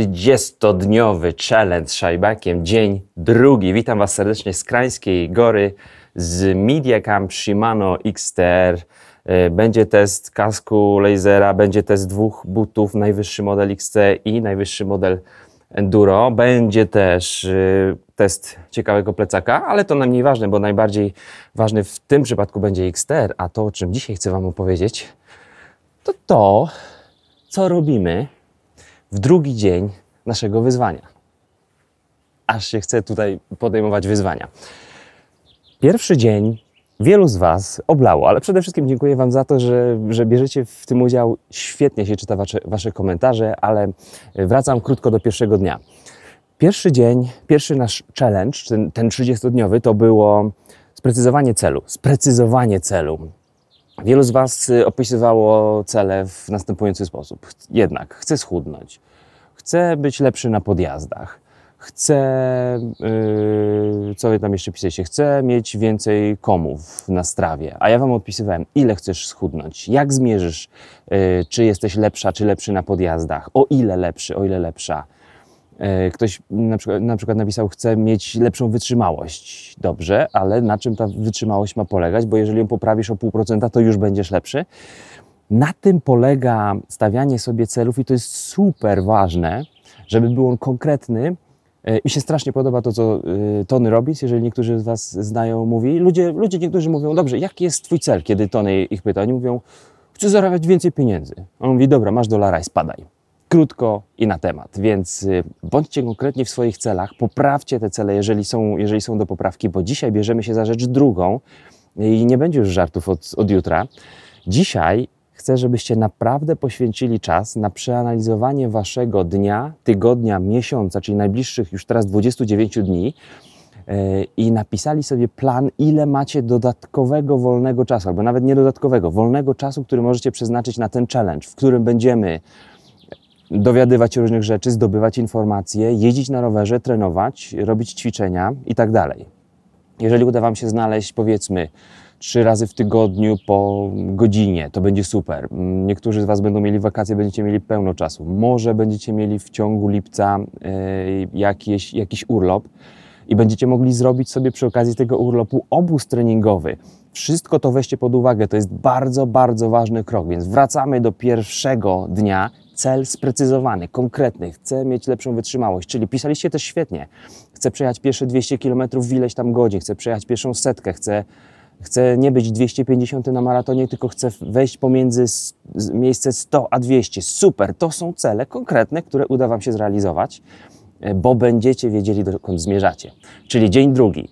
30-dniowy challenge z Szajbakiem, dzień drugi. Witam Was serdecznie z Krańskiej Gory z MediaCamp Shimano XTR. Y, będzie test kasku lasera, będzie test dwóch butów, najwyższy model XC i najwyższy model Enduro. Będzie też y, test ciekawego plecaka, ale to najmniej ważne, bo najbardziej ważny w tym przypadku będzie XTR, a to, o czym dzisiaj chcę Wam opowiedzieć, to to, co robimy w drugi dzień naszego wyzwania. Aż się chce tutaj podejmować wyzwania. Pierwszy dzień wielu z Was oblało, ale przede wszystkim dziękuję Wam za to, że, że bierzecie w tym udział. Świetnie się czyta wasze, wasze komentarze, ale wracam krótko do pierwszego dnia. Pierwszy dzień, pierwszy nasz challenge, ten, ten 30-dniowy, to było sprecyzowanie celu. Sprecyzowanie celu. Wielu z Was y, opisywało cele w następujący sposób. Jednak chcę schudnąć, chcę być lepszy na podjazdach, chcę, yy, co wy tam jeszcze piszecie? chcę mieć więcej komów na strawie, a ja wam odpisywałem, ile chcesz schudnąć, jak zmierzysz, yy, czy jesteś lepsza, czy lepszy na podjazdach, o ile lepszy, o ile lepsza. E, ktoś na przykład, na przykład napisał, chce mieć lepszą wytrzymałość. Dobrze, ale na czym ta wytrzymałość ma polegać? Bo jeżeli ją poprawisz o pół procenta, to już będziesz lepszy. Na tym polega stawianie sobie celów i to jest super ważne, żeby był on konkretny. Mi e, się strasznie podoba to, co e, Tony Robbins, jeżeli niektórzy z Was znają, mówi. Ludzie, ludzie niektórzy mówią, dobrze, jaki jest Twój cel, kiedy Tony ich pyta? Oni mówią, chcę zarabiać więcej pieniędzy. On mówi, dobra, masz dolara i spadaj krótko i na temat. Więc y, bądźcie konkretni w swoich celach, poprawcie te cele, jeżeli są, jeżeli są do poprawki, bo dzisiaj bierzemy się za rzecz drugą i nie będzie już żartów od, od jutra. Dzisiaj chcę, żebyście naprawdę poświęcili czas na przeanalizowanie waszego dnia, tygodnia, miesiąca, czyli najbliższych już teraz 29 dni e, i napisali sobie plan, ile macie dodatkowego wolnego czasu, albo nawet nie dodatkowego, wolnego czasu, który możecie przeznaczyć na ten challenge, w którym będziemy dowiadywać się różnych rzeczy, zdobywać informacje, jeździć na rowerze, trenować, robić ćwiczenia i tak dalej. Jeżeli uda Wam się znaleźć, powiedzmy, trzy razy w tygodniu po godzinie, to będzie super. Niektórzy z Was będą mieli wakacje, będziecie mieli pełno czasu. Może będziecie mieli w ciągu lipca e, jakiś, jakiś urlop i będziecie mogli zrobić sobie przy okazji tego urlopu obóz treningowy. Wszystko to weźcie pod uwagę, to jest bardzo, bardzo ważny krok, więc wracamy do pierwszego dnia. Cel sprecyzowany, konkretny, chcę mieć lepszą wytrzymałość, czyli pisaliście też świetnie. Chcę przejechać pierwsze 200 km w ileś tam godzin, chcę przejechać pierwszą setkę, chcę Chcę nie być 250 na maratonie, tylko chcę wejść pomiędzy miejsce 100 a 200. Super, to są cele konkretne, które uda Wam się zrealizować. E, bo będziecie wiedzieli, dokąd zmierzacie. Czyli dzień drugi.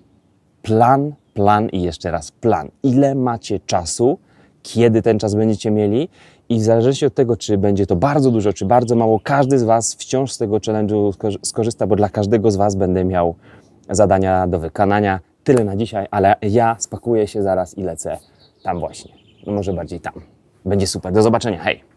Plan, plan i jeszcze raz plan. Ile macie czasu, kiedy ten czas będziecie mieli i w zależności od tego, czy będzie to bardzo dużo, czy bardzo mało, każdy z Was wciąż z tego challenge'u skorzysta, bo dla każdego z Was będę miał zadania do wykonania. Tyle na dzisiaj, ale ja spakuję się zaraz i lecę tam właśnie. No może bardziej tam. Będzie super. Do zobaczenia. Hej!